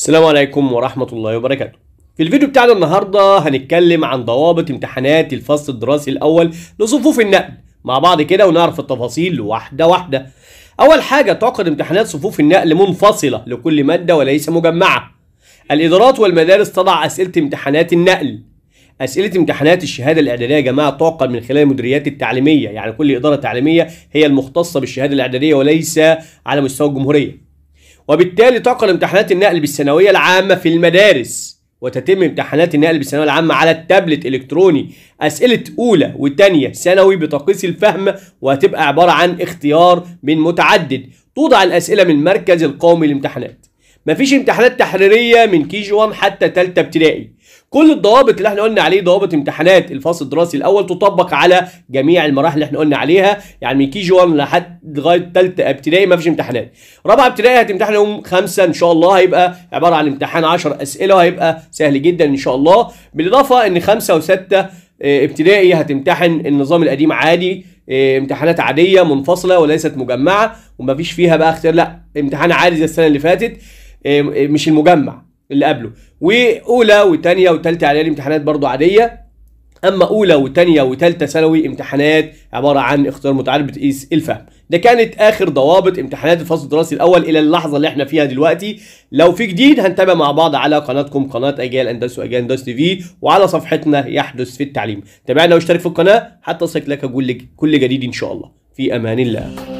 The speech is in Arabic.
السلام عليكم ورحمة الله وبركاته في الفيديو بتاعنا النهاردة هنتكلم عن ضوابط امتحانات الفصل الدراسي الأول لصفوف النقل مع بعض كده ونعرف التفاصيل واحدة واحدة أول حاجة تعقد امتحانات صفوف النقل منفصلة لكل مادة وليس مجمعة الإدارات والمدارس تضع أسئلة امتحانات النقل أسئلة امتحانات الشهادة الإعدادية يا جماعة تعقد من خلال المديريات التعليمية يعني كل إدارة تعليمية هي المختصة بالشهادة الإعدادية وليس على مستوى الجمهورية وبالتالي تقل امتحانات النقل بالثانوية العامة في المدارس وتتم امتحانات النقل بالثانوية العامة على التابلت الإلكتروني أسئلة أولى وتانية ثانوي بتقيس الفهم وهتبقى عبارة عن اختيار من متعدد توضع الأسئلة من مركز القومي للامتحانات مفيش امتحانات تحريريه من كي جي 1 حتى ثالثه ابتدائي كل الضوابط اللي احنا قلنا عليه ضوابط امتحانات الفصل الدراسي الاول تطبق على جميع المراحل اللي احنا قلنا عليها يعني من كي جي 1 لحد لغايه ثالثه ابتدائي مفيش امتحانات رابعه ابتدائي هتمتحن يوم 5 ان شاء الله هيبقى عباره عن امتحان 10 اسئله هيبقى سهل جدا ان شاء الله بالاضافه ان 5 و6 آه، ابتدائي هتمتحن النظام القديم عادي آه، امتحانات عاديه منفصله وليست مجمعه ومفيش فيها بقى اختيار لا امتحان عادي زي السنه اللي فاتت آه، آه، مش المجمع اللي قبله واولى وثانيه وثالثه اعدادي امتحانات برضه عاديه اما اولى وثانيه وثالثه ثانوي امتحانات عباره عن اختيار متعارف بتقيس الفهم ده كانت اخر ضوابط امتحانات الفصل الدراسي الاول الى اللحظه اللي احنا فيها دلوقتي لو في جديد هنتابع مع بعض على قناتكم قناه اجيال اندس واجيال اندس تي في وعلى صفحتنا يحدث في التعليم تابعنا واشترك في القناه حتى يصلك لك كل جديد ان شاء الله في امان الله